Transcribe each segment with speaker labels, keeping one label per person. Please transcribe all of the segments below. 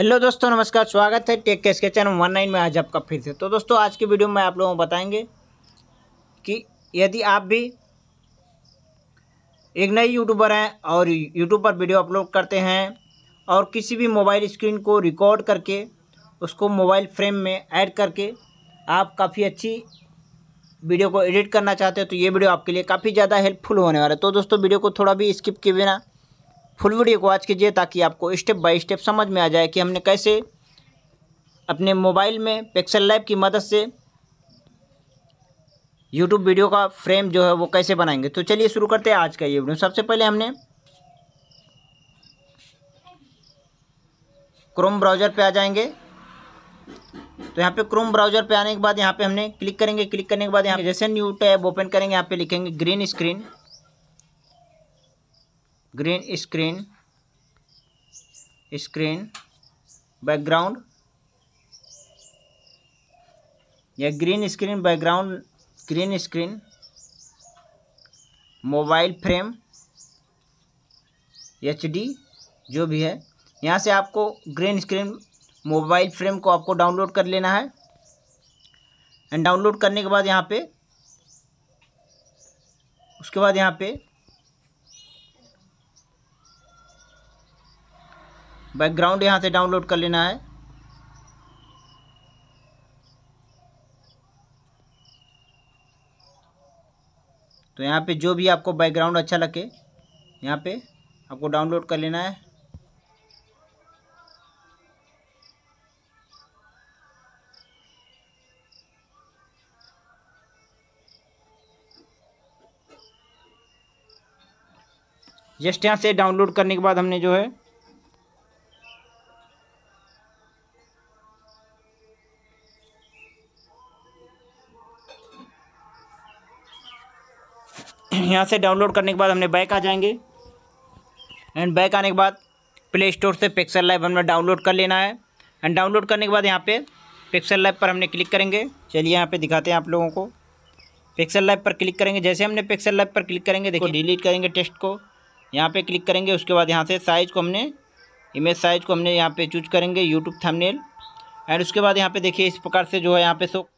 Speaker 1: hello दोस्तों नमस्कार स्वागत है टेक केस के चैनल वन नाइन में आज आपका फिर से तो दोस्तों आज की वीडियो में आप लोगों को बताएंगे कि यदि आप भी एक नए यूट्यूबर हैं और यूट्यूब पर वीडियो अपलोड करते हैं और किसी भी मोबाइल स्क्रीन को रिकॉर्ड करके उसको मोबाइल फ्रेम में ऐड करके आप काफ़ी अच्छी वीडियो को एडिट करना चाहते हो तो ये वीडियो आपके लिए काफ़ी ज़्यादा हेल्पफुल होने वाला है तो दोस्तों वीडियो को थोड़ा भी स्किप किए बिना फुल वीडियो को वॉच कीजिए ताकि आपको स्टेप बाय स्टेप समझ में आ जाए कि हमने कैसे अपने मोबाइल में पिक्सल लैब की मदद से यूट्यूब वीडियो का फ्रेम जो है वो कैसे बनाएंगे तो चलिए शुरू करते हैं आज का ये वीडियो सबसे पहले हमने क्रोम ब्राउज़र पे आ जाएंगे तो यहाँ पे क्रोम ब्राउज़र पे आने के बाद यहाँ पे हमने क्लिक करेंगे क्लिक करने के बाद यहाँ जैसे न्यू टैब ओपन करेंगे यहाँ पे लिखेंगे green screen green screen screen background या green screen background green screen mobile frame H जो भी है यहाँ से आपको ग्रीन स्क्रीन मोबाइल फ्रेम को आपको डाउनलोड कर लेना है एंड डाउनलोड करने के बाद यहाँ पे उसके बाद यहाँ पे बैकग्राउंड यहाँ से डाउनलोड कर लेना है तो यहाँ पे जो भी आपको बैकग्राउंड अच्छा लगे यहाँ पे आपको डाउनलोड कर लेना है जस्ट यहाँ से डाउनलोड करने के बाद हमने जो है यहाँ से डाउनलोड करने के बाद हमने बैक आ जाएंगे एंड बैक आने के बाद प्ले स्टोर से पिक्सल लाइव हमने डाउनलोड कर लेना है एंड डाउनलोड करने के बाद यहाँ पे पिक्सल लाइव पर हमने क्लिक करेंगे चलिए यहाँ पे दिखाते हैं आप लोगों को पिक्सल लाइव पर क्लिक करेंगे जैसे हमने पिक्सल लाइव पर क्लिक करेंगे देखो डिलीट करेंगे टेस्ट को यहाँ पर क्लिक करेंगे उसके बाद यहाँ से साइज़ को हमने इमेज साइज़ को हमने यहाँ पर चूज करेंगे यूट्यूब थमनेल एंड उसके बाद यहाँ पर देखिए इस प्रकार से जो है यहाँ पर सो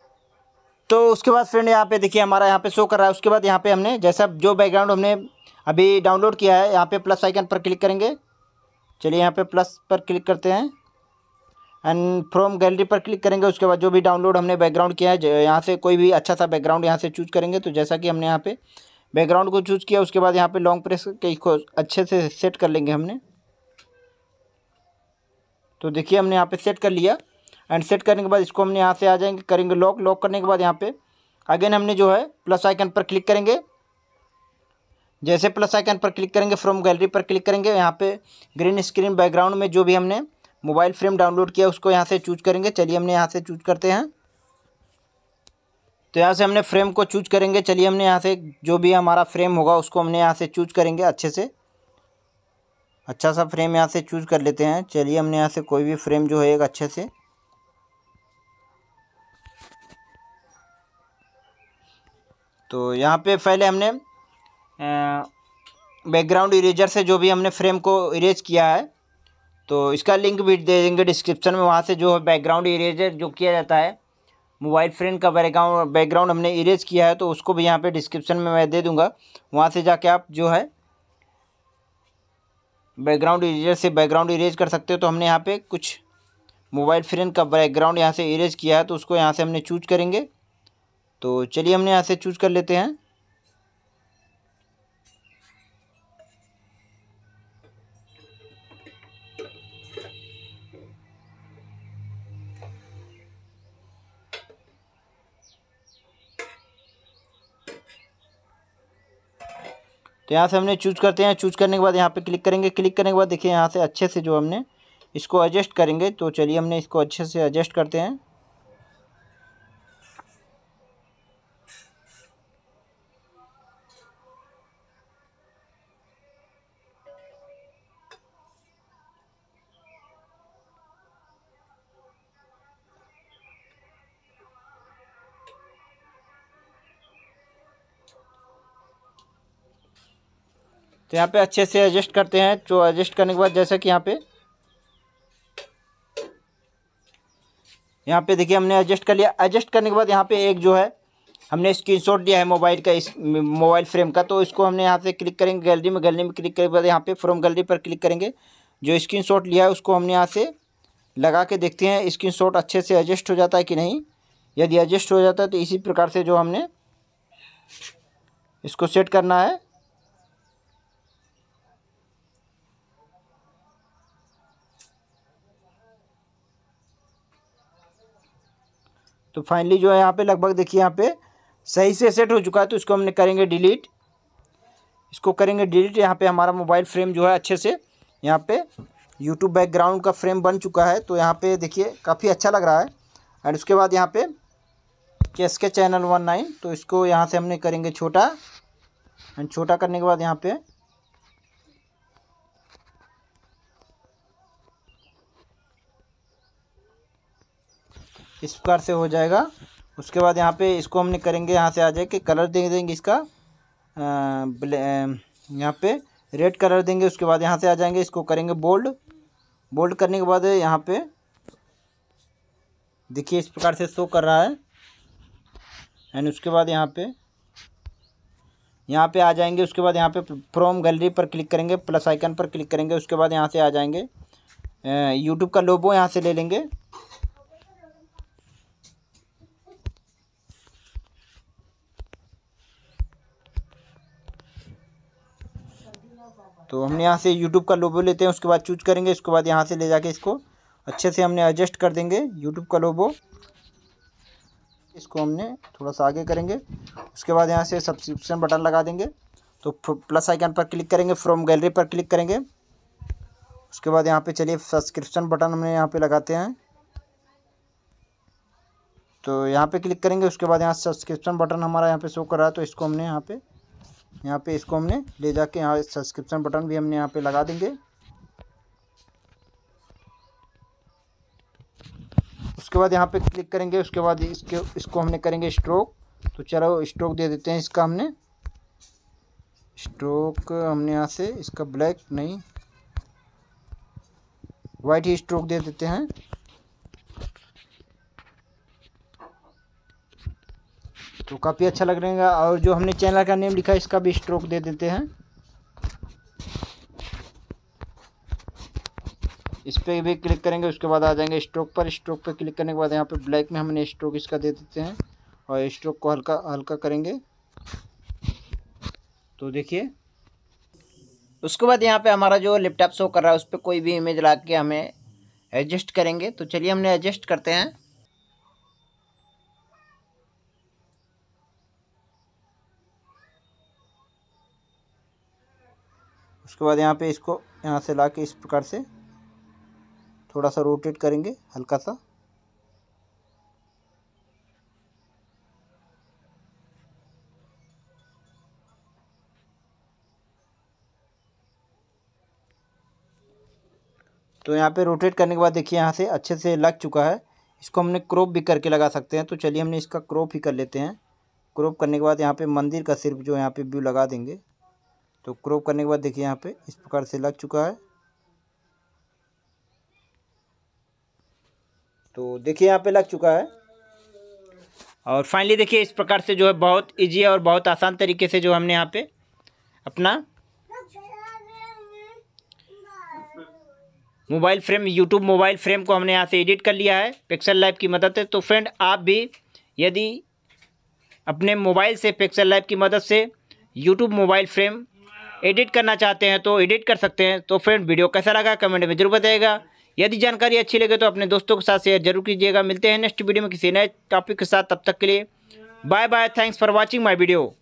Speaker 1: तो उसके बाद फ्रेंड यहाँ पे देखिए हमारा यहाँ पे शो कर रहा है उसके बाद यहाँ पे हमने जैसा जो बैकग्राउंड हमने अभी डाउनलोड किया है यहाँ पे प्लस आइकन पर क्लिक करेंगे चलिए यहाँ पे प्लस पर क्लिक करते हैं एंड फ्रॉम गैलरी पर क्लिक करेंगे उसके बाद जो भी डाउनलोड हमने बैकग्राउंड किया है यहाँ से कोई भी अच्छा सा बैकग्राउंड यहाँ से चूज करेंगे तो जैसा कि हमने यहाँ पर बैकग्राउंड को चूज किया उसके बाद यहाँ पर लॉन्ग प्रेस के इसको अच्छे से सेट कर लेंगे हमने तो देखिए हमने यहाँ पर सेट कर लिया एंड सेट करने के बाद इसको हमने यहाँ से आ जाएंगे करेंगे लॉक लॉक करने के बाद यहाँ पे अगेन हमने जो है प्लस आइकन पर क्लिक करेंगे जैसे प्लस आइकन पर क्लिक करेंगे फ्रॉम गैलरी पर क्लिक करेंगे यहाँ पे ग्रीन स्क्रीन बैकग्राउंड में जो भी हमने मोबाइल फ्रेम डाउनलोड किया उसको यहाँ से चूज करेंगे चलिए हमने यहाँ से चूज करते हैं तो यहाँ से हमने फ्रेम को चूज करेंगे चलिए हमने यहाँ से जो भी हमारा फ्रेम होगा उसको हमने यहाँ से चूज करेंगे अच्छे से अच्छा सा फ्रेम यहाँ से चूज कर लेते हैं चलिए हमने यहाँ से कोई भी फ्रेम जो है एक अच्छे से तो यहाँ पे पहले हमने बैकग्राउंड इरेजर से जो भी हमने फ्रेम को इरेज किया है तो इसका लिंक भी दे देंगे डिस्क्रिप्शन में वहाँ से जो है बैकग्राउंड इरेजर जो किया जाता है मोबाइल फ्रेम का बैकग्राउंड बैकग्राउंड हमने इरेज किया है तो उसको भी यहाँ पे डिस्क्रिप्शन में मैं दे दूँगा वहाँ से जाके आप जो है बैकग्राउंड इरेजर से बैकग्राउंड इरेज कर सकते हो तो हमने यहाँ पर कुछ मोबाइल फ्रेम का बैकग्राउंड यहाँ से इरेज किया है तो उसको यहाँ से हमने चूज करेंगे तो चलिए हमने यहाँ से चूज कर लेते हैं तो यहाँ से हमने चूज करते हैं चूज करने के बाद यहाँ पे क्लिक करेंगे क्लिक करने के बाद देखिए यहाँ से अच्छे से जो हमने इसको एडजस्ट करेंगे तो चलिए हमने इसको अच्छे से एडजस्ट करते हैं तो यहाँ पे अच्छे से एडजस्ट करते हैं जो तो एडजस्ट करने के बाद जैसा कि यहाँ पे यहाँ पे देखिए हमने एडजस्ट कर लिया एडजस्ट करने के बाद यहाँ पे एक जो है हमने स्क्रीनशॉट दिया है मोबाइल का इस मोबाइल फ्रेम का तो इसको हमने यहाँ से क्लिक करेंगे गैलरी में गैलरी में क्लिक करने के बाद यहाँ पे फ्रॉम गैलरी पर क्लिक करेंगे जो शॉट लिया है उसको हमने यहाँ से लगा के देखते हैं शॉट अच्छे से एडजस्ट हो जाता है कि नहीं यदि एडजस्ट हो जाता है तो इसी प्रकार से जो हमने इसको सेट करना है तो फाइनली जो है यहाँ पे लगभग देखिए यहाँ पे सही से सेट हो चुका है तो इसको हमने करेंगे डिलीट इसको करेंगे डिलीट यहाँ पे हमारा मोबाइल फ्रेम जो है अच्छे से यहाँ पे यूट्यूब बैकग्राउंड का फ्रेम बन चुका है तो यहाँ पे देखिए काफ़ी अच्छा लग रहा है एंड उसके बाद यहाँ पे केस के चैनल वन नाइन तो इसको यहाँ से हमने करेंगे छोटा एंड छोटा करने के बाद यहाँ पे इस प्रकार से हो जाएगा उसके बाद यहाँ पे इसको हमने करेंगे यहाँ से आ जाए कि कलर दे देंगे इसका यहाँ पे रेड कलर देंगे उसके बाद यहाँ से आ जाएंगे इसको करेंगे बोल्ड बोल्ड करने के बाद यहाँ पे देखिए इस प्रकार से शो कर रहा है एंड उसके बाद यहाँ पे यहाँ पे आ जाएंगे उसके बाद यहाँ पे फ्रॉम गैलरी पर क्लिक करेंगे प्लस आइकन पर क्लिक करेंगे उसके बाद यहाँ से आ जाएंगे यूट्यूब का लोबो यहाँ से ले लेंगे तो हमने यहाँ से यूट्यूब का लोबो लेते हैं उसके बाद चूज करेंगे उसके बाद यहाँ से ले जाके इसको अच्छे से हमने एडजस्ट कर देंगे यूट्यूब का लोबो इसको हमने थोड़ा सा आगे करेंगे उसके बाद यहाँ से सब्सक्रिप्शन बटन लगा देंगे तो प्लस आइकन पर क्लिक करेंगे फ्रॉम गैलरी पर क्लिक करेंगे उसके बाद यहाँ पे चलिए सब्सक्रिप्शन बटन हमने यहाँ पे लगाते हैं तो यहाँ पे क्लिक करेंगे उसके बाद यहाँ सब्सक्रिप्शन बटन हमारा यहाँ पे शो कर रहा है तो इसको हमने यहाँ पे यहाँ पे इसको हमने ले जाके यहाँ सब्सक्रिप्शन बटन भी हमने यहाँ पे लगा देंगे उसके बाद यहाँ पे क्लिक करेंगे उसके बाद इसके इसको हमने करेंगे स्ट्रोक तो चलो स्ट्रोक दे देते हैं इसका हमने स्ट्रोक हमने यहाँ से इसका ब्लैक नहीं वाइट ही स्ट्रोक दे देते हैं तो काफ़ी अच्छा लग रहेगा और जो हमने चैनल का नेम लिखा है इसका भी स्ट्रोक दे देते हैं इस पर भी क्लिक करेंगे उसके बाद आ जाएंगे स्ट्रोक पर स्ट्रोक पर क्लिक करने के बाद यहाँ पे ब्लैक में हमने स्ट्रोक इसका दे देते हैं और स्ट्रोक को हल्का हल्का करेंगे तो देखिए उसके बाद यहाँ पे हमारा जो लैपटॉप शो कर रहा है उस पर कोई भी इमेज ला के हमें एडजस्ट करेंगे तो चलिए हमने एडजस्ट करते हैं उसके बाद यहाँ पे इसको यहाँ से ला के इस प्रकार से थोड़ा सा रोटेट करेंगे हल्का सा तो यहाँ पे रोटेट करने के बाद देखिए यहाँ से अच्छे से लग चुका है इसको हमने क्रॉप भी करके लगा सकते हैं तो चलिए हमने इसका क्रॉप ही कर लेते हैं क्रॉप करने के बाद यहाँ पे मंदिर का सिर्फ जो यहाँ पे व्यू लगा देंगे तो क्रॉप करने के बाद देखिए यहाँ पे इस प्रकार से लग चुका है तो देखिए यहाँ पे लग चुका है और फाइनली देखिए इस प्रकार से जो है बहुत इजी और बहुत आसान तरीके से जो हमने यहाँ पे अपना mobile frame YouTube mobile frame को हमने यहाँ से एडिट कर लिया है पिक्सल लाइव की मदद से तो फ्रेंड आप भी यदि अपने मोबाइल से पिक्सल लाइव की मदद से यूट्यूब मोबाइल फ्रेम एडिट करना चाहते हैं तो एडिट कर सकते हैं तो फ्रेंड वीडियो कैसा लगा कमेंट में जरूर बताएगा यदि जानकारी अच्छी लगे तो अपने दोस्तों के साथ शेयर जरूर कीजिएगा मिलते हैं नेक्स्ट वीडियो में किसी नए टॉपिक के साथ तब तक के लिए bye bye thanks for watching my video